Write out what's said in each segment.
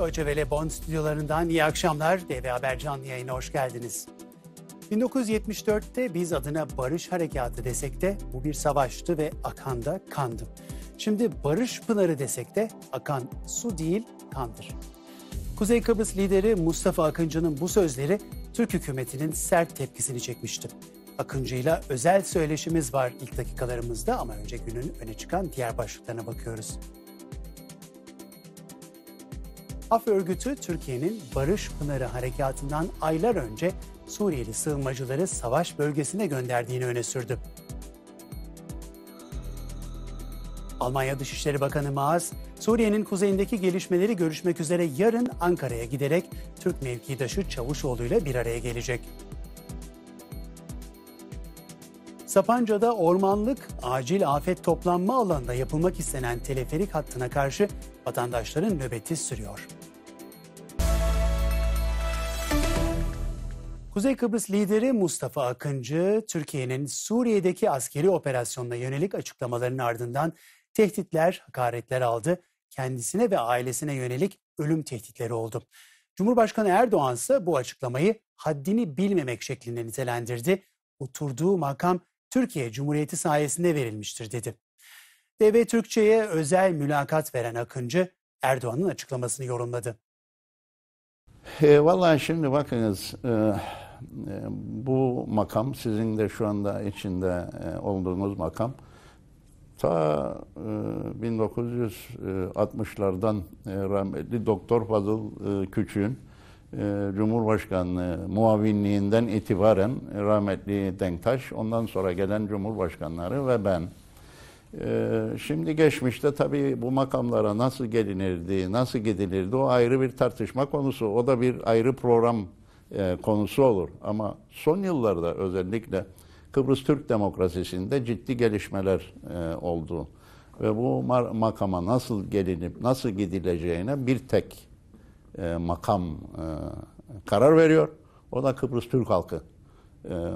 Deutsche Bonn stüdyolarından iyi akşamlar. DV Haber canlı yayına hoş geldiniz. 1974'te biz adına Barış Harekatı desek de bu bir savaştı ve akan da kandı. Şimdi Barış Pınarı desek de akan su değil kandır. Kuzey Kıbrıs lideri Mustafa Akıncı'nın bu sözleri Türk hükümetinin sert tepkisini çekmişti. Akıncı'yla özel söyleşimiz var ilk dakikalarımızda ama önce günün öne çıkan diğer başlıklarına bakıyoruz. Af örgütü Türkiye'nin Barış Pınarı harekatından aylar önce Suriyeli sığınmacıları savaş bölgesine gönderdiğini öne sürdü. Almanya Dışişleri Bakanı Maas, Suriye'nin kuzeyindeki gelişmeleri görüşmek üzere yarın Ankara'ya giderek Türk mevkidaşı Çavuşoğlu ile bir araya gelecek. Sapanca'da ormanlık acil afet toplanma alanında yapılmak istenen teleferik hattına karşı vatandaşların nöbeti sürüyor. Kuzey Kıbrıs lideri Mustafa Akıncı, Türkiye'nin Suriye'deki askeri operasyonuna yönelik açıklamalarının ardından tehditler, hakaretler aldı. Kendisine ve ailesine yönelik ölüm tehditleri oldu. Cumhurbaşkanı Erdoğan ise bu açıklamayı haddini bilmemek şeklinde nitelendirdi. Oturduğu makam Türkiye Cumhuriyeti sayesinde verilmiştir dedi. DB Türkçe'ye özel mülakat veren Akıncı Erdoğan'ın açıklamasını yorumladı. E, vallahi şimdi bakınız e, e, bu makam sizin de şu anda içinde e, olduğunuz makam ta e, 1960'lardan e, rahmetli Doktor Fazıl e, Küçük'ün e, Cumhurbaşkanlığı muavinliğinden itibaren rahmetli Denktaş, ondan sonra gelen Cumhurbaşkanları ve ben ee, şimdi geçmişte tabii bu makamlara nasıl gelinirdi, nasıl gidilirdi o ayrı bir tartışma konusu. O da bir ayrı program e, konusu olur. Ama son yıllarda özellikle Kıbrıs Türk demokrasisinde ciddi gelişmeler e, oldu. Ve bu makama nasıl gelinip nasıl gidileceğine bir tek e, makam karar veriyor. O da Kıbrıs Türk halkı.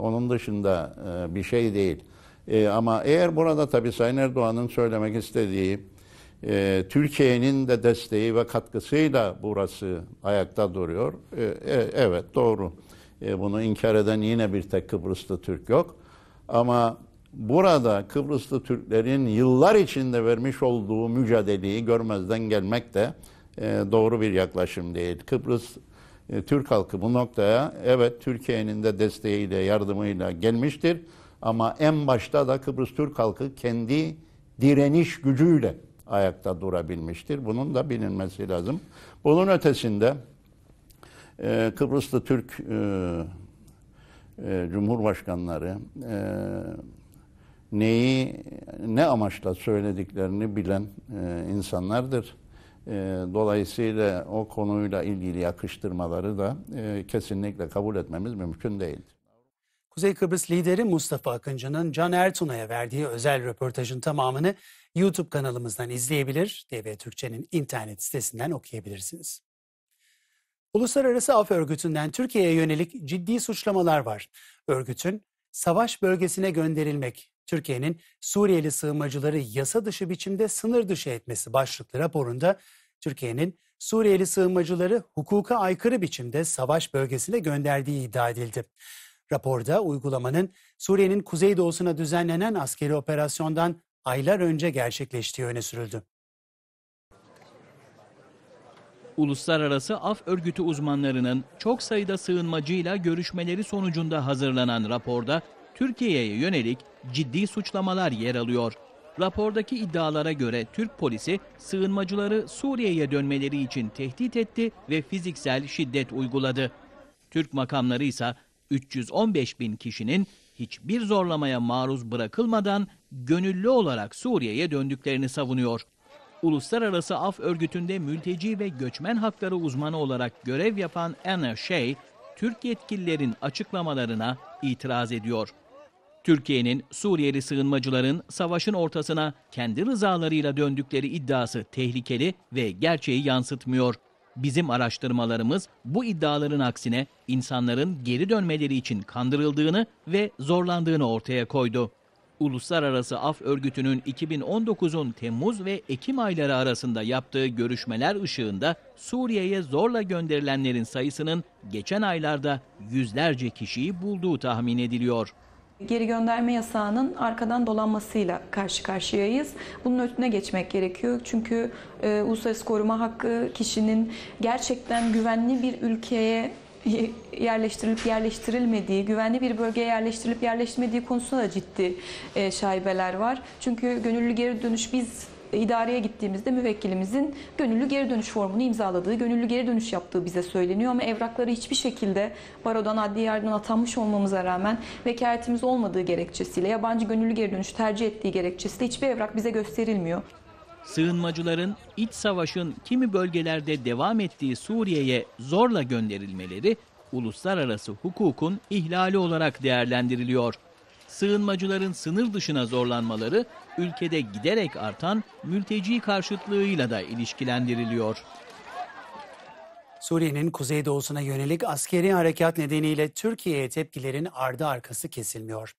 Onun dışında bir şey değil. E, ama eğer burada tabii Sayın Erdoğan'ın söylemek istediği e, Türkiye'nin de desteği ve katkısıyla burası ayakta duruyor. E, e, evet doğru. E, bunu inkar eden yine bir tek Kıbrıslı Türk yok. Ama burada Kıbrıslı Türklerin yıllar içinde vermiş olduğu mücadeleyi görmezden gelmek de e, doğru bir yaklaşım değil. Kıbrıs e, Türk halkı bu noktaya evet Türkiye'nin de desteğiyle, yardımıyla gelmiştir. Ama en başta da Kıbrıs Türk halkı kendi direniş gücüyle ayakta durabilmiştir. Bunun da bilinmesi lazım. Bunun ötesinde e, Kıbrıslı Türk e, e, Cumhurbaşkanları e, neyi ne amaçla söylediklerini bilen insanlardır. dolayısıyla o konuyla ilgili yakıştırmaları da kesinlikle kabul etmemiz mümkün değildir. Kuzey Kıbrıs lideri Mustafa Akıncı'nın Can Ertuna'ya verdiği özel röportajın tamamını YouTube kanalımızdan izleyebilir, TV Türkçe'nin internet sitesinden okuyabilirsiniz. Uluslararası Af Örgütü'nden Türkiye'ye yönelik ciddi suçlamalar var. Örgütün savaş bölgesine gönderilmek, Türkiye'nin Suriyeli sığınmacıları yasa dışı biçimde sınır dışı etmesi başlıklı raporunda Türkiye'nin Suriyeli sığınmacıları hukuka aykırı biçimde savaş bölgesine gönderdiği iddia edildi. Raporda uygulamanın Suriye'nin kuzeydoğusuna düzenlenen askeri operasyondan aylar önce gerçekleştiği öne sürüldü. Uluslararası Af Örgütü uzmanlarının çok sayıda sığınmacıyla görüşmeleri sonucunda hazırlanan raporda Türkiye'ye yönelik ciddi suçlamalar yer alıyor. Rapordaki iddialara göre Türk polisi sığınmacıları Suriye'ye dönmeleri için tehdit etti ve fiziksel şiddet uyguladı. Türk makamları ise 315 bin kişinin hiçbir zorlamaya maruz bırakılmadan gönüllü olarak Suriye'ye döndüklerini savunuyor. Uluslararası Af Örgütü'nde mülteci ve göçmen hakları uzmanı olarak görev yapan Anna Shea, Türk yetkililerin açıklamalarına itiraz ediyor. Türkiye'nin Suriyeli sığınmacıların savaşın ortasına kendi rızalarıyla döndükleri iddiası tehlikeli ve gerçeği yansıtmıyor. Bizim araştırmalarımız bu iddiaların aksine insanların geri dönmeleri için kandırıldığını ve zorlandığını ortaya koydu. Uluslararası Af Örgütü'nün 2019'un Temmuz ve Ekim ayları arasında yaptığı görüşmeler ışığında Suriye'ye zorla gönderilenlerin sayısının geçen aylarda yüzlerce kişiyi bulduğu tahmin ediliyor. Geri gönderme yasağının arkadan dolanmasıyla karşı karşıyayız. Bunun önüne geçmek gerekiyor. Çünkü e, uluslararası koruma hakkı kişinin gerçekten güvenli bir ülkeye yerleştirilip yerleştirilmediği, güvenli bir bölgeye yerleştirilip yerleştirilmediği konusunda da ciddi e, şaibeler var. Çünkü gönüllü geri dönüş biz idareye gittiğimizde müvekkilimizin gönüllü geri dönüş formunu imzaladığı, gönüllü geri dönüş yaptığı bize söyleniyor ama evrakları hiçbir şekilde barodan adli yerden atanmış olmamıza rağmen vekaletimiz olmadığı gerekçesiyle yabancı gönüllü geri dönüş tercih ettiği gerekçesiyle hiçbir evrak bize gösterilmiyor. Sığınmacıların iç savaşın kimi bölgelerde devam ettiği Suriye'ye zorla gönderilmeleri uluslararası hukukun ihlali olarak değerlendiriliyor. Sığınmacıların sınır dışına zorlanmaları ülkede giderek artan mülteci karşıtlığıyla da ilişkilendiriliyor. Suriye'nin kuzeydoğusuna yönelik askeri harekat nedeniyle Türkiye'ye tepkilerin ardı arkası kesilmiyor.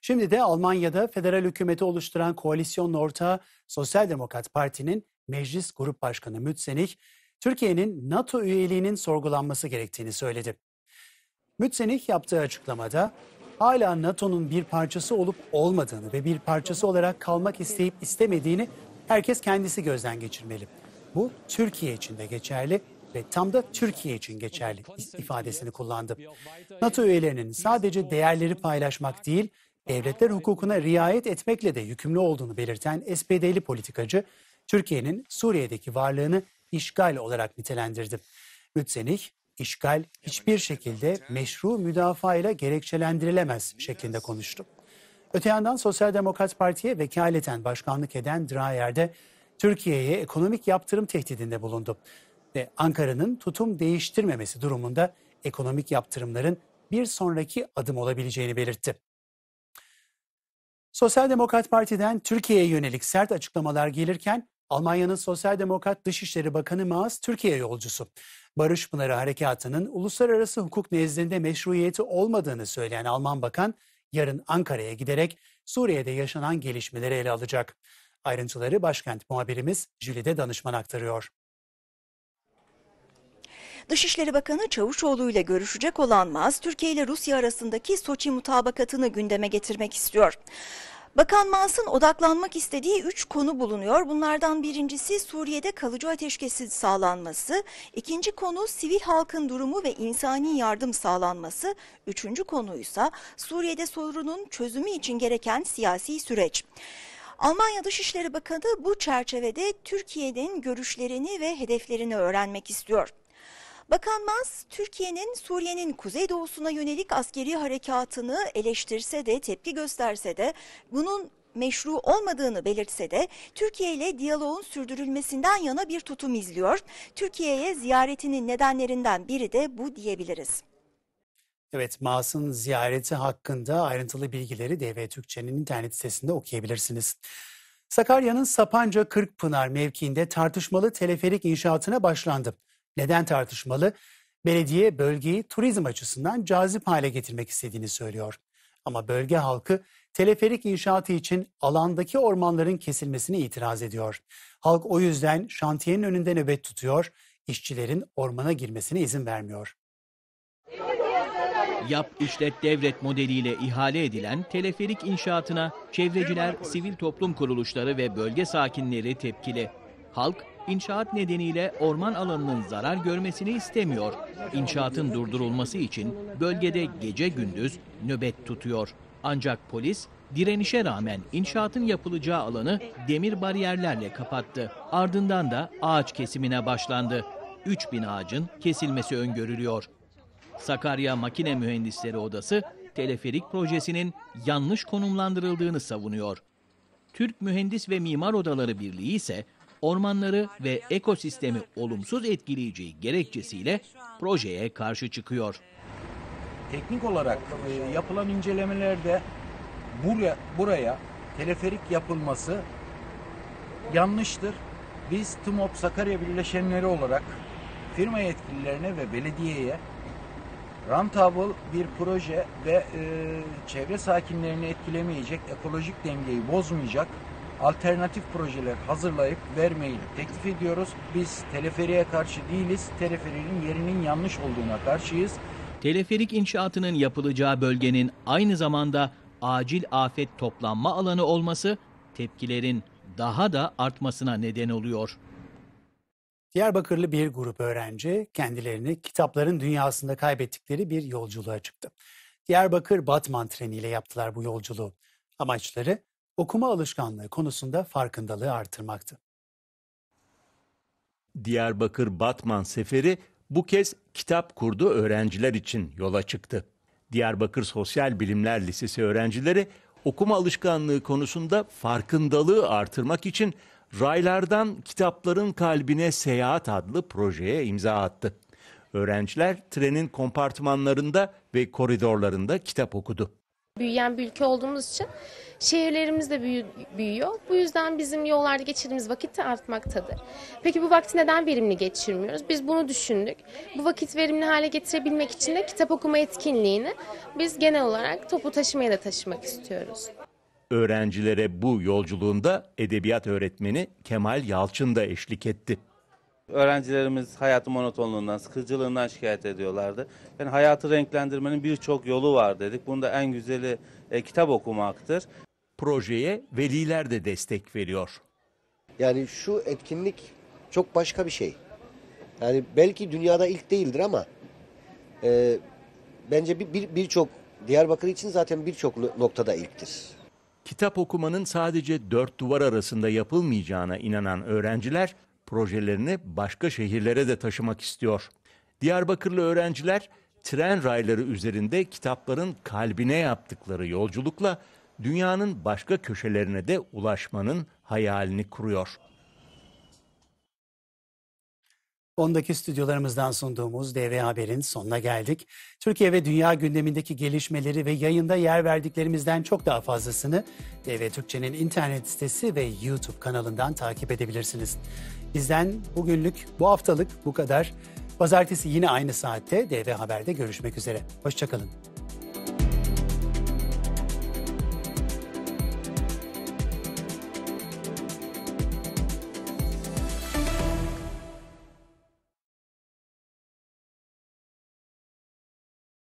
Şimdi de Almanya'da federal hükümeti oluşturan koalisyon ortağı Sosyal Demokrat Parti'nin Meclis Grup Başkanı Mütsenik, Türkiye'nin NATO üyeliğinin sorgulanması gerektiğini söyledi. Mütsenik yaptığı açıklamada hala NATO'nun bir parçası olup olmadığını ve bir parçası olarak kalmak isteyip istemediğini herkes kendisi gözden geçirmeli. Bu Türkiye için de geçerli ve tam da Türkiye için geçerli ifadesini kullandı. NATO üyelerinin sadece değerleri paylaşmak değil, devletler hukukuna riayet etmekle de yükümlü olduğunu belirten SPD'li politikacı, Türkiye'nin Suriye'deki varlığını işgal olarak nitelendirdi. Mütsenik, işgal hiçbir şekilde meşru müdafaa ile gerekçelendirilemez şeklinde konuştu. Öte yandan Sosyal Demokrat Parti'ye vekaleten başkanlık eden Dreyer de Türkiye'ye ekonomik yaptırım tehdidinde bulundu. Ve Ankara'nın tutum değiştirmemesi durumunda ekonomik yaptırımların bir sonraki adım olabileceğini belirtti. Sosyal Demokrat Parti'den Türkiye'ye yönelik sert açıklamalar gelirken Almanya'nın Sosyal Demokrat Dışişleri Bakanı Maas Türkiye yolcusu. Barış Pınarı Harekatı'nın uluslararası hukuk nezdinde meşruiyeti olmadığını söyleyen Alman bakan yarın Ankara'ya giderek Suriye'de yaşanan gelişmeleri ele alacak. Ayrıntıları başkent muhabirimiz Jülide Danışman aktarıyor. Dışişleri Bakanı Çavuşoğlu ile görüşecek olan Maz, Türkiye ile Rusya arasındaki Soçi mutabakatını gündeme getirmek istiyor. Bakan Mans'ın odaklanmak istediği üç konu bulunuyor. Bunlardan birincisi Suriye'de kalıcı ateşkesin sağlanması, ikinci konu sivil halkın durumu ve insani yardım sağlanması, üçüncü konuysa Suriye'de sorunun çözümü için gereken siyasi süreç. Almanya Dışişleri Bakanı bu çerçevede Türkiye'nin görüşlerini ve hedeflerini öğrenmek istiyor. Bakan Mas, Türkiye'nin Suriye'nin kuzeydoğusuna yönelik askeri harekatını eleştirse de tepki gösterse de bunun meşru olmadığını belirtse de Türkiye ile diyaloğun sürdürülmesinden yana bir tutum izliyor. Türkiye'ye ziyaretinin nedenlerinden biri de bu diyebiliriz. Evet, Mas'ın ziyareti hakkında ayrıntılı bilgileri DV Türkçe'nin internet sitesinde okuyabilirsiniz. Sakarya'nın Sapanca Kırkpınar mevkiinde tartışmalı teleferik inşaatına başlandı. Neden tartışmalı? Belediye bölgeyi turizm açısından cazip hale getirmek istediğini söylüyor. Ama bölge halkı teleferik inşaatı için alandaki ormanların kesilmesine itiraz ediyor. Halk o yüzden şantiyenin önünde nöbet tutuyor, işçilerin ormana girmesine izin vermiyor. Yap işlet devlet modeliyle ihale edilen teleferik inşaatına çevreciler, sivil toplum kuruluşları ve bölge sakinleri tepkili. Halk inşaat nedeniyle orman alanının zarar görmesini istemiyor. İnşaatın durdurulması için bölgede gece gündüz nöbet tutuyor. Ancak polis direnişe rağmen inşaatın yapılacağı alanı demir bariyerlerle kapattı. Ardından da ağaç kesimine başlandı. 3000 ağacın kesilmesi öngörülüyor. Sakarya Makine Mühendisleri Odası teleferik projesinin yanlış konumlandırıldığını savunuyor. Türk Mühendis ve Mimar Odaları Birliği ise ormanları ve ekosistemi olumsuz etkileyeceği gerekçesiyle projeye karşı çıkıyor. Teknik olarak e, yapılan incelemelerde buraya, buraya teleferik yapılması yanlıştır. Biz TMOP Sakarya Birleşenleri olarak firma yetkililerine ve belediyeye rentable bir proje ve e, çevre sakinlerini etkilemeyecek, ekolojik dengeyi bozmayacak alternatif projeler hazırlayıp vermeyi teklif ediyoruz. Biz teleferiye karşı değiliz. Teleferinin yerinin yanlış olduğuna karşıyız. Teleferik inşaatının yapılacağı bölgenin aynı zamanda acil afet toplanma alanı olması tepkilerin daha da artmasına neden oluyor. Diyarbakırlı bir grup öğrenci kendilerini kitapların dünyasında kaybettikleri bir yolculuğa çıktı. Diyarbakır Batman treniyle yaptılar bu yolculuğu. Amaçları okuma alışkanlığı konusunda farkındalığı artırmaktı. Diyarbakır Batman seferi bu kez kitap kurdu öğrenciler için yola çıktı. Diyarbakır Sosyal Bilimler Lisesi öğrencileri okuma alışkanlığı konusunda farkındalığı artırmak için raylardan kitapların kalbine seyahat adlı projeye imza attı. Öğrenciler trenin kompartmanlarında ve koridorlarında kitap okudu büyüyen bir ülke olduğumuz için şehirlerimiz de büyü büyüyor. Bu yüzden bizim yollarda geçirdiğimiz vakit de artmaktadır. Peki bu vakti neden verimli geçirmiyoruz? Biz bunu düşündük. Bu vakit verimli hale getirebilmek için de kitap okuma etkinliğini biz genel olarak topu taşımaya da taşımak istiyoruz. Öğrencilere bu yolculuğunda edebiyat öğretmeni Kemal Yalçın da eşlik etti. Öğrencilerimiz hayatın monotonluğundan, sıkıcılığından şikayet ediyorlardı. Yani hayatı renklendirmenin birçok yolu var dedik. Bunda en güzeli e, kitap okumaktır. Projeye veliler de destek veriyor. Yani şu etkinlik çok başka bir şey. Yani belki dünyada ilk değildir ama e, bence birçok bir, bir, bir Diyarbakır için zaten birçok noktada ilktir. Kitap okumanın sadece dört duvar arasında yapılmayacağına inanan öğrenciler projelerini başka şehirlere de taşımak istiyor. Diyarbakırlı öğrenciler tren rayları üzerinde kitapların kalbine yaptıkları yolculukla dünyanın başka köşelerine de ulaşmanın hayalini kuruyor. Ondaki stüdyolarımızdan sunduğumuz DV Haber'in sonuna geldik. Türkiye ve dünya gündemindeki gelişmeleri ve yayında yer verdiklerimizden çok daha fazlasını DV Türkçe'nin internet sitesi ve YouTube kanalından takip edebilirsiniz. Bizden bugünlük, bu haftalık bu kadar. Pazartesi yine aynı saatte DV Haber'de görüşmek üzere. Hoşçakalın.